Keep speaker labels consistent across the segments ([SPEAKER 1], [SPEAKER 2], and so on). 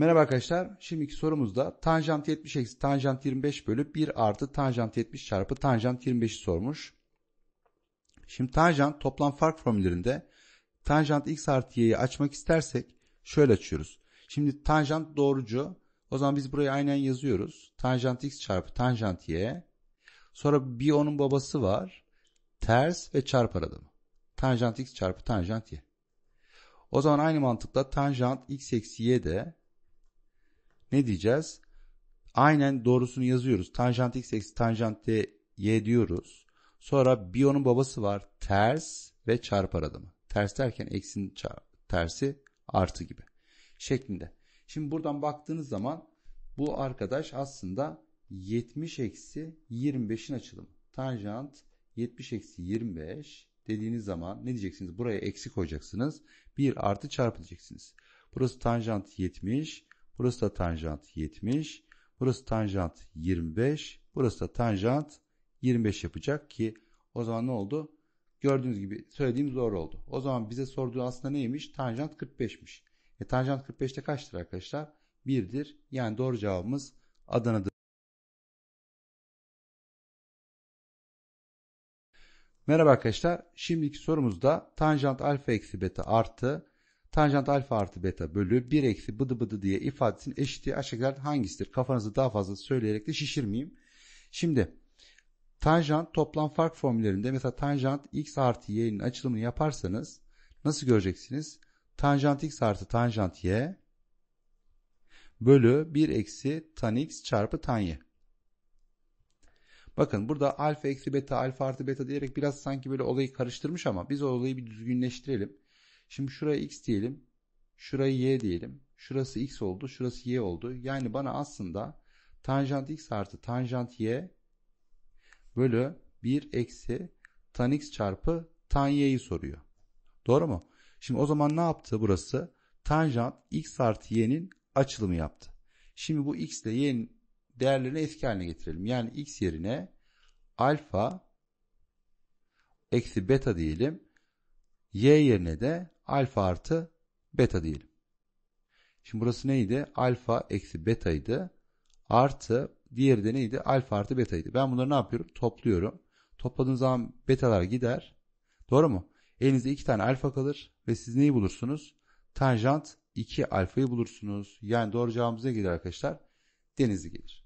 [SPEAKER 1] Merhaba arkadaşlar. Şimdiki sorumuzda tanjant 70 eksi tanjant 25 bölü 1 artı tanjant 70 çarpı tanjant 25'i sormuş. Şimdi tanjant toplam fark formüllerinde tanjant x artı y'yi açmak istersek şöyle açıyoruz. Şimdi tanjant doğrucu. O zaman biz burayı aynen yazıyoruz. Tanjant x çarpı tanjant y. Sonra bir onun babası var. Ters ve çarp adamı. Tanjant x çarpı tanjant y. O zaman aynı mantıkla tanjant x eksi y de ne diyeceğiz? Aynen doğrusunu yazıyoruz. Tanjant x eksi tanjant y diyoruz. Sonra bir onun babası var. Ters ve çarpar adımı. Ters derken eksin tersi artı gibi şeklinde. Şimdi buradan baktığınız zaman bu arkadaş aslında 70 eksi 25'in açılımı. Tanjant 70 eksi 25 dediğiniz zaman ne diyeceksiniz? Buraya eksi koyacaksınız. 1 artı çarpı diyeceksiniz. Burası tanjant 70. Burası da tanjant 70. Burası tanjant 25. Burası da tanjant 25 yapacak ki o zaman ne oldu? Gördüğünüz gibi söylediğim zor oldu. O zaman bize sorduğu aslında neymiş? Tanjant 45'miş. E tanjant 45'te kaçtır arkadaşlar? 1'dir. Yani doğru cevabımız Adana'dır. Merhaba arkadaşlar. Şimdiki sorumuzda tanjant alfa eksi beta artı tanjant alfa artı beta bölü 1 eksi bıdı bıdı diye ifadesinin eşitliği aşağıdakilerden hangisidir? Kafanızı daha fazla söyleyerek de şişirmeyeyim. Şimdi tanjant toplam fark formüllerinde mesela tanjant x artı y'nin açılımını yaparsanız nasıl göreceksiniz? Tanjant x artı tanjant y bölü 1 eksi tan x çarpı tan y. Bakın burada alfa eksi beta alfa artı beta diyerek biraz sanki böyle olayı karıştırmış ama biz o olayı bir düzgünleştirelim. Şimdi şuraya x diyelim. Şurayı y diyelim. Şurası x oldu. Şurası y oldu. Yani bana aslında tanjant x artı tanjant y bölü 1 eksi tan x çarpı tan y'yi soruyor. Doğru mu? Şimdi o zaman ne yaptı burası? Tanjant x artı y'nin açılımı yaptı. Şimdi bu x ile y'nin değerlerini eski haline getirelim. Yani x yerine alfa eksi beta diyelim. y yerine de alfa artı beta diyelim. Şimdi burası neydi? Alfa eksi betaydı. Artı diğeri de neydi? Alfa artı betaydı. Ben bunları ne yapıyorum? Topluyorum. Topladığınız zaman betalar gider. Doğru mu? Elinizde iki tane alfa kalır ve siz neyi bulursunuz? Tanjant 2 alfayı bulursunuz. Yani doğru cevabımız ne gelir arkadaşlar? Denizli gelir.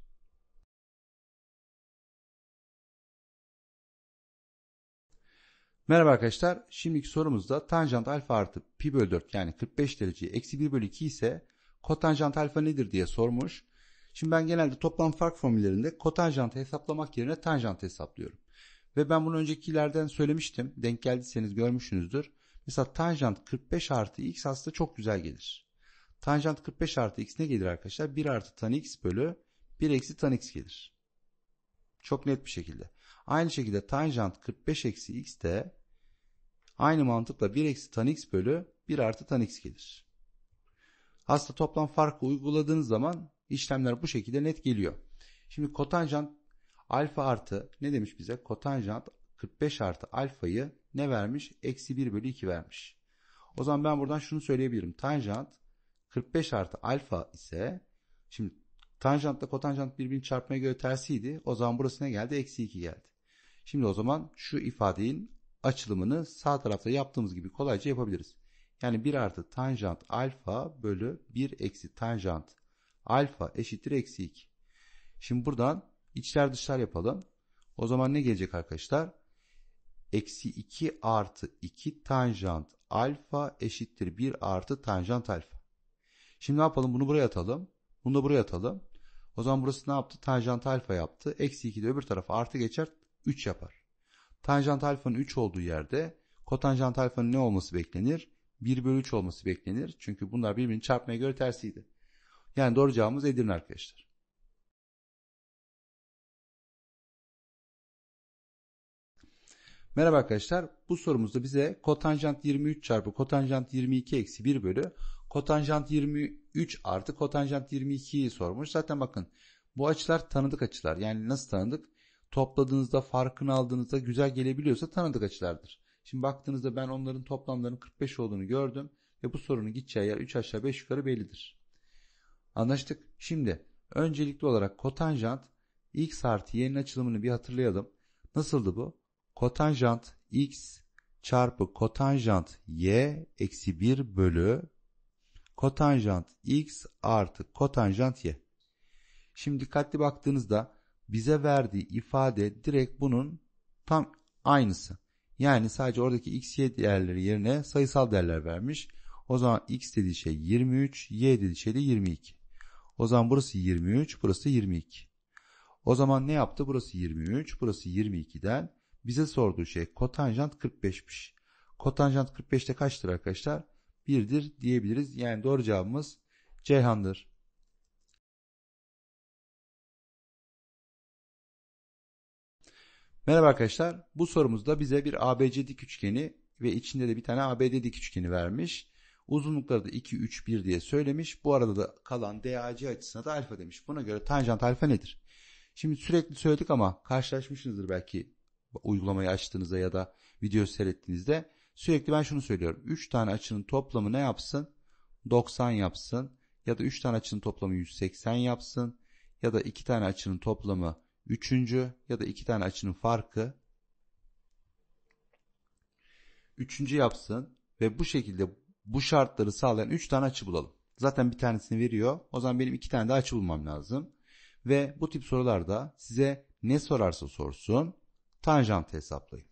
[SPEAKER 1] Merhaba arkadaşlar. Şimdiki sorumuzda tanjant alfa artı pi bölü 4 yani 45 dereceyi eksi 1 bölü 2 ise kotanjant alfa nedir diye sormuş. Şimdi ben genelde toplam fark formüllerinde kotanjantı hesaplamak yerine tanjant hesaplıyorum. Ve ben bunu öncekilerden söylemiştim. Denk geldiyseniz görmüşsünüzdür. Mesela tanjant 45 artı x aslında çok güzel gelir. Tanjant 45 artı x ne gelir arkadaşlar? 1 artı tan x bölü 1 eksi tan x gelir. Çok net bir şekilde. Aynı şekilde tanjant 45 eksi x de aynı mantıkla 1 eksi tan x bölü 1 artı tan x gelir. Aslında toplam farkı uyguladığınız zaman işlemler bu şekilde net geliyor. Şimdi kotanjant alfa artı ne demiş bize? Kotanjant 45 artı alfayı ne vermiş? Eksi 1 bölü 2 vermiş. O zaman ben buradan şunu söyleyebilirim. Tanjant 45 artı alfa ise şimdi tanjantla kotanjant birbirini çarpmaya göre tersiydi. O zaman burası ne geldi? Eksi 2 geldi. Şimdi o zaman şu ifadenin açılımını sağ tarafta yaptığımız gibi kolayca yapabiliriz. Yani 1 artı tanjant alfa bölü 1 eksi tanjant alfa eşittir eksi 2. Şimdi buradan içler dışlar yapalım. O zaman ne gelecek arkadaşlar? Eksi 2 artı 2 tanjant alfa eşittir 1 artı tanjant alfa. Şimdi ne yapalım? Bunu buraya atalım. Bunu da buraya atalım. O zaman burası ne yaptı? Tanjant alfa yaptı. Eksi 2 de öbür tarafa artı geçer. 3 yapar. Tanjant alfanın 3 olduğu yerde kotanjant alfanın ne olması beklenir? 1 bölü 3 olması beklenir. Çünkü bunlar birbirini çarpmaya göre tersiydi. Yani doğru cevabımız Edirne arkadaşlar. Merhaba arkadaşlar. Bu sorumuzda bize kotanjant 23 çarpı kotanjant 22 eksi 1 bölü kotanjant 23 artı kotanjant 22'yi sormuş. Zaten bakın bu açılar tanıdık açılar. Yani nasıl tanıdık? topladığınızda farkını aldığınızda güzel gelebiliyorsa tanıdık açılardır. Şimdi baktığınızda ben onların toplamlarının 45 olduğunu gördüm ve bu sorunun gideceği yer 3 aşağı 5 yukarı bellidir. Anlaştık. Şimdi öncelikli olarak kotanjant x artı y'nin açılımını bir hatırlayalım. Nasıldı bu? Kotanjant x çarpı kotanjant y eksi 1 bölü kotanjant x artı kotanjant y. Şimdi dikkatli baktığınızda bize verdiği ifade direkt bunun tam aynısı. Yani sadece oradaki x, y değerleri yerine sayısal değerler vermiş. O zaman x dediği şey 23, y dediği şey de 22. O zaman burası 23, burası 22. O zaman ne yaptı? Burası 23, burası 22'den bize sorduğu şey kotanjant 45'miş. Kotanjant 45'te kaçtır arkadaşlar? 1'dir diyebiliriz. Yani doğru cevabımız Ceyhan'dır. Merhaba arkadaşlar. Bu sorumuzda bize bir ABC dik üçgeni ve içinde de bir tane ABD dik üçgeni vermiş. Uzunlukları da 2, 3, 1 diye söylemiş. Bu arada da kalan DAC açısına da alfa demiş. Buna göre tanjant alfa nedir? Şimdi sürekli söyledik ama karşılaşmışsınızdır belki uygulamayı açtığınızda ya da video seyrettiğinizde. Sürekli ben şunu söylüyorum. 3 tane açının toplamı ne yapsın? 90 yapsın. Ya da 3 tane açının toplamı 180 yapsın. Ya da 2 tane açının toplamı Üçüncü ya da iki tane açının farkı. Üçüncü yapsın ve bu şekilde bu şartları sağlayan üç tane açı bulalım. Zaten bir tanesini veriyor. O zaman benim iki tane de açı bulmam lazım. Ve bu tip sorularda size ne sorarsa sorsun tanjant hesaplayın.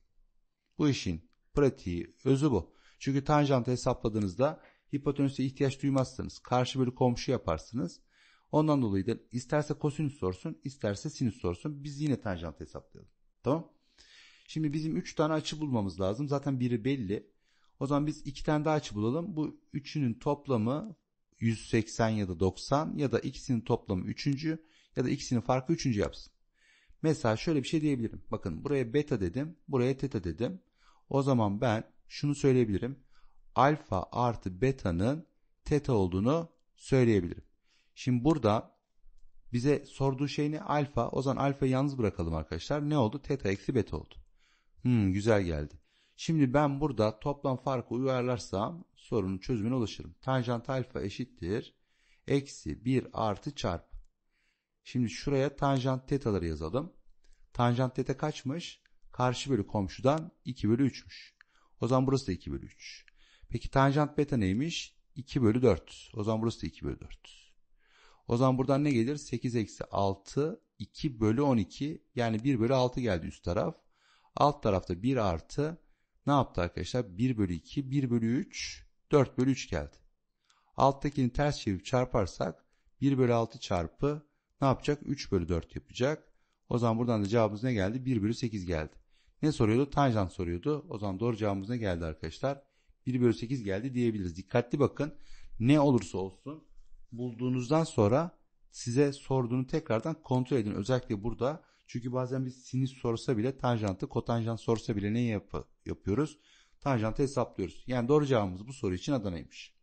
[SPEAKER 1] Bu işin pratiği, özü bu. Çünkü tanjantı hesapladığınızda hipotenüse ihtiyaç duymazsınız. Karşı bölü komşu yaparsınız. Ondan dolayı da isterse kosinüs sorsun isterse sinüs sorsun biz yine tanjant hesaplayalım. Tamam. Şimdi bizim 3 tane açı bulmamız lazım. Zaten biri belli. O zaman biz 2 tane daha açı bulalım. Bu üçünün toplamı 180 ya da 90 ya da ikisinin toplamı 3. ya da ikisinin farkı 3. yapsın. Mesela şöyle bir şey diyebilirim. Bakın buraya beta dedim. Buraya teta dedim. O zaman ben şunu söyleyebilirim. Alfa artı beta'nın teta olduğunu söyleyebilirim. Şimdi burada bize sorduğu şey ne? Alfa. O zaman alfa yalnız bırakalım arkadaşlar. Ne oldu? Teta eksi beta oldu. Hmm, güzel geldi. Şimdi ben burada toplam farkı uyarlarsam sorunun çözümüne ulaşırım. Tanjant alfa eşittir. Eksi 1 artı çarp. Şimdi şuraya tanjant tetaları yazalım. Tanjant teta kaçmış? Karşı bölü komşudan 2 bölü 3'müş. O zaman burası da 2 bölü 3. Peki tanjant beta neymiş? 2 bölü 4. O zaman burası da 2 bölü 4. O zaman buradan ne gelir? 8 eksi 6 2 bölü 12 yani 1 bölü 6 geldi üst taraf. Alt tarafta 1 artı ne yaptı arkadaşlar? 1 bölü 2, 1 bölü 3, 4 bölü 3 geldi. Alttakini ters çevirip çarparsak 1 bölü 6 çarpı ne yapacak? 3 bölü 4 yapacak. O zaman buradan da cevabımız ne geldi? 1 bölü 8 geldi. Ne soruyordu? Tanjant soruyordu. O zaman doğru cevabımız ne geldi arkadaşlar? 1 bölü 8 geldi diyebiliriz. Dikkatli bakın. Ne olursa olsun bulduğunuzdan sonra size sorduğunu tekrardan kontrol edin. Özellikle burada çünkü bazen biz sinüs sorsa bile tanjantı kotanjant sorsa bile ne yapı, yapıyoruz? Tanjantı hesaplıyoruz. Yani doğru cevabımız bu soru için Adana'ymış.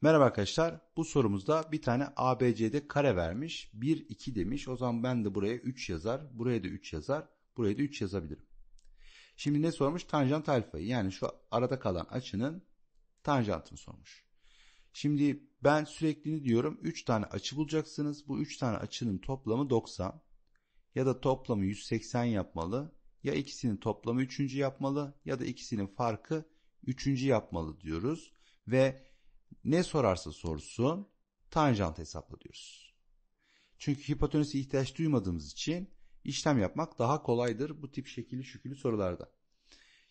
[SPEAKER 1] Merhaba arkadaşlar. Bu sorumuzda bir tane ABC'de kare vermiş. 1, 2 demiş. O zaman ben de buraya 3 yazar. Buraya da 3 yazar. Buraya da 3 yazabilirim. Şimdi ne sormuş? Tanjant alfayı yani şu arada kalan açının tanjantını sormuş. Şimdi ben sürekliliğini diyorum 3 tane açı bulacaksınız. Bu 3 tane açının toplamı 90 ya da toplamı 180 yapmalı. Ya ikisinin toplamı 3. yapmalı ya da ikisinin farkı 3. yapmalı diyoruz. Ve ne sorarsa sorsun tanjant hesapla diyoruz. Çünkü hipotenüse ihtiyaç duymadığımız için işlem yapmak daha kolaydır bu tip şekilli şüküllü sorularda.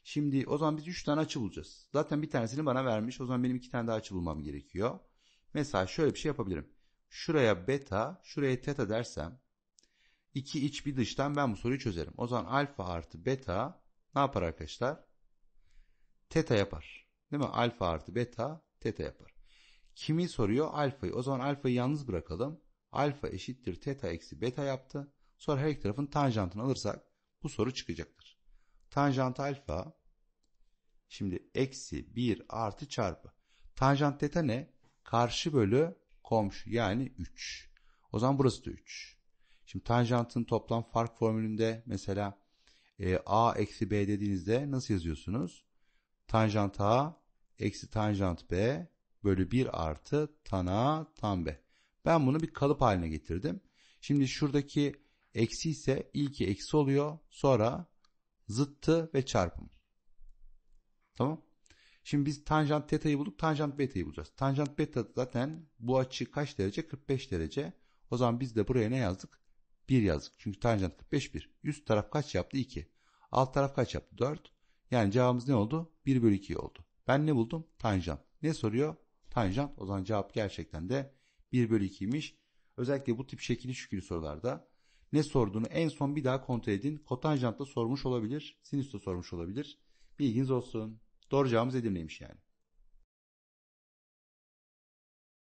[SPEAKER 1] Şimdi o zaman biz 3 tane açı bulacağız. Zaten bir tanesini bana vermiş. O zaman benim 2 tane daha açı bulmam gerekiyor. Mesela şöyle bir şey yapabilirim. Şuraya beta, şuraya teta dersem 2 iç bir dıştan ben bu soruyu çözerim. O zaman alfa artı beta ne yapar arkadaşlar? Teta yapar. Değil mi? Alfa artı beta teta yapar. Kimi soruyor? Alfayı. O zaman alfayı yalnız bırakalım. Alfa eşittir teta eksi beta yaptı. Sonra her iki tarafın tanjantını alırsak bu soru çıkacaktır. Tanjant alfa şimdi eksi 1 artı çarpı. Tanjant teta ne? Karşı bölü komşu yani 3. O zaman burası da 3. Şimdi tanjantın toplam fark formülünde mesela e, a eksi b dediğinizde nasıl yazıyorsunuz? Tanjant a eksi tanjant b bölü 1 artı tan a tan b. Ben bunu bir kalıp haline getirdim. Şimdi şuradaki eksi ise ilki eksi oluyor. Sonra zıttı ve çarpım. Tamam. Şimdi biz tanjant teta'yı bulduk. Tanjant beta'yı bulacağız. Tanjant beta zaten bu açı kaç derece? 45 derece. O zaman biz de buraya ne yazdık? 1 yazdık. Çünkü tanjant 45 1. Üst taraf kaç yaptı? 2. Alt taraf kaç yaptı? 4. Yani cevabımız ne oldu? 1 bölü 2 oldu. Ben ne buldum? Tanjant. Ne soruyor? Tanjant. O zaman cevap gerçekten de 1 bölü 2'ymiş. Özellikle bu tip şekilli şükürlü sorularda ne sorduğunu en son bir daha kontrol edin. Kotanjant da sormuş olabilir. Sinüs de sormuş olabilir. Bilginiz olsun. Doğru cevabımız Edirne'ymiş yani.